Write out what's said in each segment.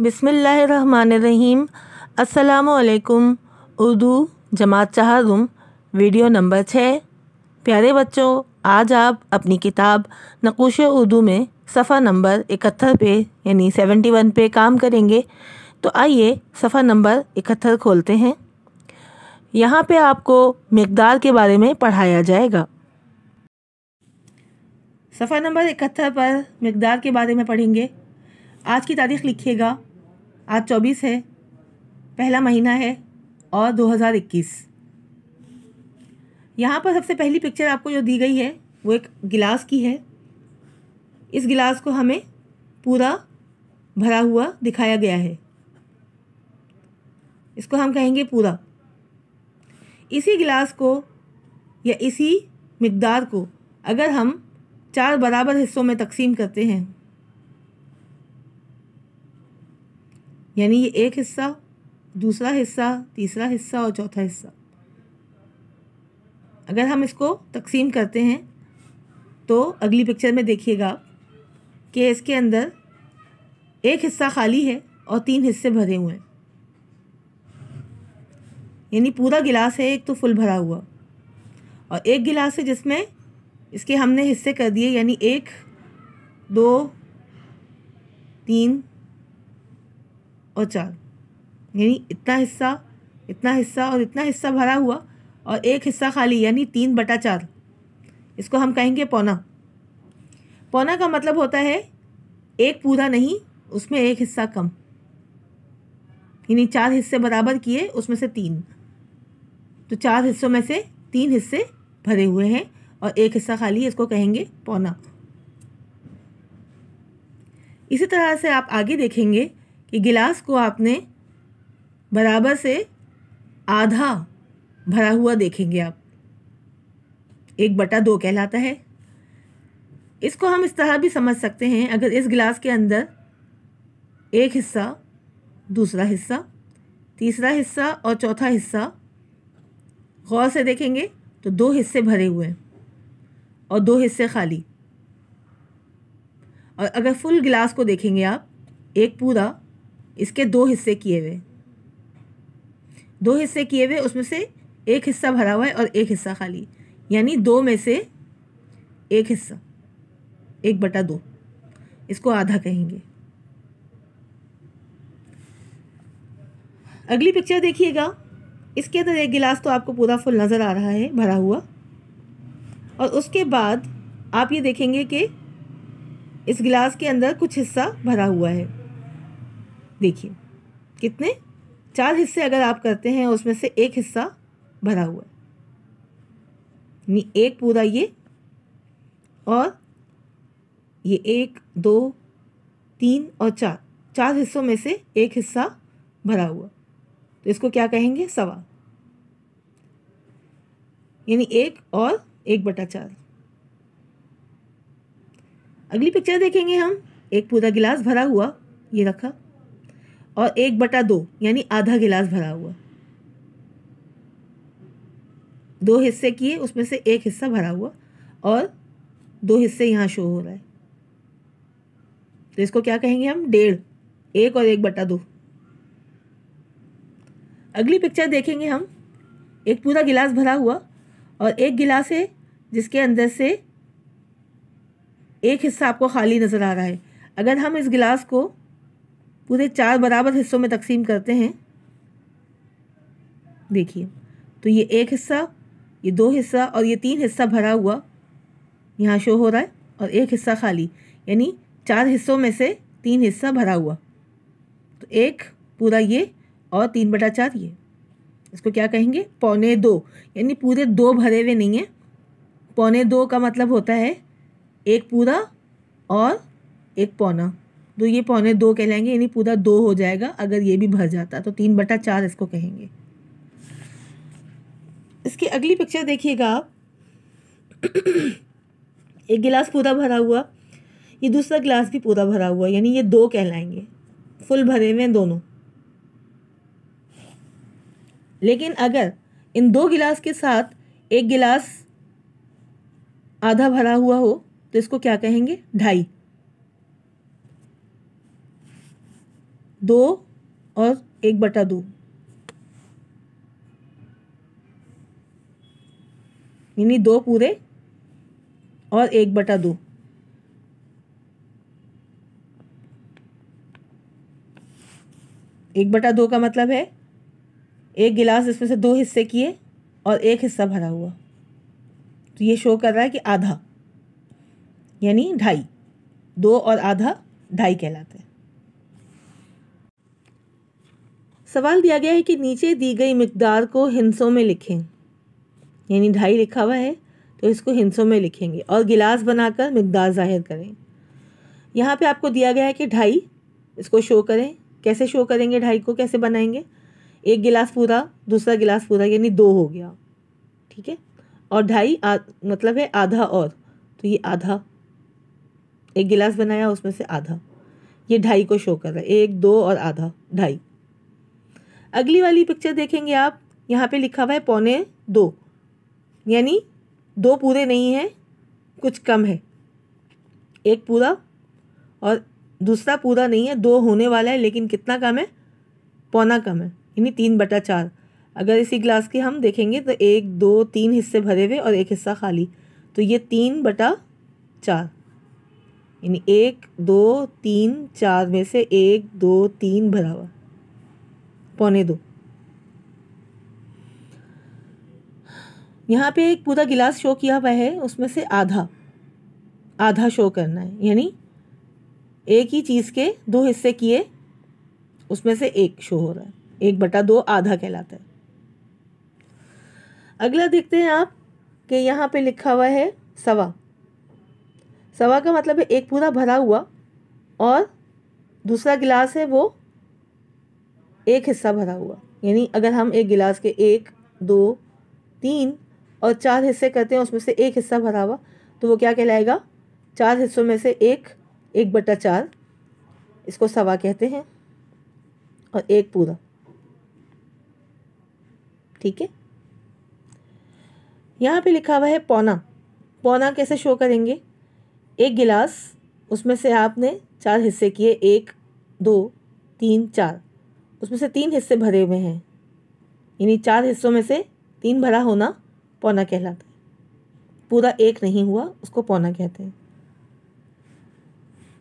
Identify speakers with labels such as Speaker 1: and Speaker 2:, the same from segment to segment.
Speaker 1: बिसमीम् असलकुम उर्दू जमात चहारुम वीडियो नंबर छः प्यारे बच्चों आज आप अपनी किताब नकोश उर्दू में सफ़ा नंबर इकहत्तर पे यानी सेवेंटी वन पे काम करेंगे तो आइए सफ़ा नंबर इकहत्तर खोलते हैं यहाँ पे आपको मकदार के बारे में पढ़ाया जाएगा सफ़ा नंबर इकहत्तर पर मकदार के बारे में पढ़ेंगे आज की तारीख लिखिएगा आज चौबीस है पहला महीना है और 2021 यहाँ पर सबसे पहली पिक्चर आपको जो दी गई है वो एक गिलास की है इस गिलास को हमें पूरा भरा हुआ दिखाया गया है इसको हम कहेंगे पूरा इसी गिलास को या इसी मकदार को अगर हम चार बराबर हिस्सों में तकसीम करते हैं यानी ये एक हिस्सा दूसरा हिस्सा तीसरा हिस्सा और चौथा हिस्सा अगर हम इसको तकसीम करते हैं तो अगली पिक्चर में देखिएगा आप कि इसके अंदर एक हिस्सा खाली है और तीन हिस्से भरे हुए हैं यानी पूरा गिलास है एक तो फुल भरा हुआ और एक गिलास है जिसमें इसके हमने हिस्से कर दिए यानी एक दो तीन और चार यानी इतना हिस्सा इतना हिस्सा और इतना हिस्सा भरा हुआ और एक हिस्सा खाली यानी तीन बटा चार इसको हम कहेंगे पौना पौना का मतलब होता है एक पूरा नहीं उसमें एक हिस्सा कम यानी चार हिस्से बराबर किए उसमें से तीन तो चार हिस्सों में से तीन हिस्से भरे हुए हैं और एक हिस्सा खाली इसको कहेंगे पौना इसी तरह से आप आगे देखेंगे ये गिलास को आपने बराबर से आधा भरा हुआ देखेंगे आप एक बटा दो कहलाता है इसको हम इस तरह भी समझ सकते हैं अगर इस गिलास के अंदर एक हिस्सा दूसरा हिस्सा तीसरा हिस्सा और चौथा हिस्सा गौर से देखेंगे तो दो हिस्से भरे हुए हैं और दो हिस्से खाली और अगर फुल गिलास को देखेंगे आप एक पूरा इसके दो हिस्से किए हुए दो हिस्से किए हुए उसमें से एक हिस्सा भरा हुआ है और एक हिस्सा खाली यानी दो में से एक हिस्सा एक बटा दो इसको आधा कहेंगे अगली पिक्चर देखिएगा इसके अंदर एक गिलास तो आपको पूरा फुल नज़र आ रहा है भरा हुआ और उसके बाद आप ये देखेंगे कि इस गिलास के अंदर कुछ हिस्सा भरा हुआ है देखिए कितने चार हिस्से अगर आप करते हैं उसमें से एक हिस्सा भरा हुआ है एक पूरा ये और ये एक दो तीन और चार चार हिस्सों में से एक हिस्सा भरा हुआ तो इसको क्या कहेंगे सवा यानी एक और एक बटा चार अगली पिक्चर देखेंगे हम एक पूरा गिलास भरा हुआ ये रखा और एक बटा दो यानी आधा गिलास भरा हुआ दो हिस्से किए उसमें से एक हिस्सा भरा हुआ और दो हिस्से यहाँ शो हो रहा है तो इसको क्या कहेंगे हम डेढ़ एक और एक बटा दो अगली पिक्चर देखेंगे हम एक पूरा गिलास भरा हुआ और एक गिलास है जिसके अंदर से एक हिस्सा आपको खाली नज़र आ रहा है अगर हम इस गिलास को पूरे चार बराबर हिस्सों में तकसीम करते हैं देखिए तो ये एक हिस्सा ये दो हिस्सा और ये तीन हिस्सा भरा हुआ यहाँ शो हो रहा है और एक हिस्सा खाली यानी चार हिस्सों में से तीन हिस्सा भरा हुआ तो एक पूरा ये और तीन बटा चार ये इसको क्या कहेंगे पौने दो यानी पूरे दो भरे हुए नहीं हैं पौने दो का मतलब होता है एक पूरा और एक पौना तो ये पौने दो कहलाएंगे यानी पूरा दो हो जाएगा अगर ये भी भर जाता तो तीन बटा चार इसको कहेंगे इसकी अगली पिक्चर देखिएगा आप एक गिलास पूरा भरा हुआ ये दूसरा गिलास भी पूरा भरा हुआ यानी ये दो कहलाएंगे फुल भरे हुए दोनों लेकिन अगर इन दो गिलास के साथ एक गिलास आधा भरा हुआ हो तो इसको क्या कहेंगे ढाई दो और एक बटा दो यानी दो पूरे और एक बटा दो एक बटा दो का मतलब है एक गिलास इसमें से दो हिस्से किए और एक हिस्सा भरा हुआ तो ये शो कर रहा है कि आधा यानी ढाई दो और आधा ढाई कहलाते हैं सवाल दिया गया है कि नीचे दी गई मकदार को हिंसों में लिखें यानी ढाई लिखा हुआ है तो इसको हिंसों में लिखेंगे और गिलास बनाकर मकदार ज़ाहिर करें यहाँ पे आपको दिया गया है कि ढाई इसको शो करें कैसे शो करेंगे ढाई को कैसे बनाएंगे एक गिलास पूरा दूसरा गिलास पूरा यानी दो हो गया ठीक है और ढाई मतलब है आधा और तो ये आधा एक गिलास बनाया उसमें से आधा ये ढाई को शो कर रहा है एक दो और आधा ढाई अगली वाली पिक्चर देखेंगे आप यहाँ पे लिखा हुआ है पौने दो यानी दो पूरे नहीं हैं कुछ कम है एक पूरा और दूसरा पूरा नहीं है दो होने वाला है लेकिन कितना कम है पौना कम है यानी तीन बटा चार अगर इसी ग्लास के हम देखेंगे तो एक दो तीन हिस्से भरे हुए और एक हिस्सा खाली तो ये तीन बटा चार यानी एक दो तीन चार में से एक दो तीन भरा हुआ पौने दो यहाँ पे एक पूरा गिलास शो किया हुआ है उसमें से आधा आधा शो करना है यानी एक ही चीज़ के दो हिस्से किए उसमें से एक शो हो रहा है एक बटा दो आधा कहलाता है अगला देखते हैं आप कि यहाँ पे लिखा हुआ है सवा सवा का मतलब है एक पूरा भरा हुआ और दूसरा गिलास है वो एक हिस्सा भरा हुआ यानी अगर हम एक गिलास के एक दो तीन और चार हिस्से करते हैं उसमें से एक हिस्सा भरा हुआ तो वो क्या कहलाएगा चार हिस्सों में से एक एक बटा चार इसको सवा कहते हैं और एक पूरा ठीक है यहाँ पे लिखा हुआ है पौना पौना कैसे शो करेंगे एक गिलास उसमें से आपने चार हिस्से किए एक दो तीन चार उसमें से तीन हिस्से भरे हुए हैं यानी चार हिस्सों में से तीन भरा होना पौना कहलाता है पूरा एक नहीं हुआ उसको पौना कहते हैं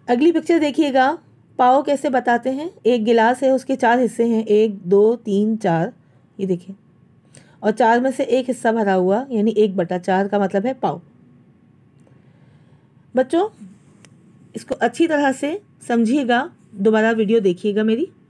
Speaker 1: अगली पिक्चर देखिएगा पाओ कैसे बताते हैं एक गिलास है उसके चार हिस्से हैं एक दो तीन चार ये देखिए और चार में से एक हिस्सा भरा हुआ यानी एक बटा चार का मतलब है पाओ बच्चों इसको अच्छी तरह से समझिएगा दोबारा वीडियो देखिएगा मेरी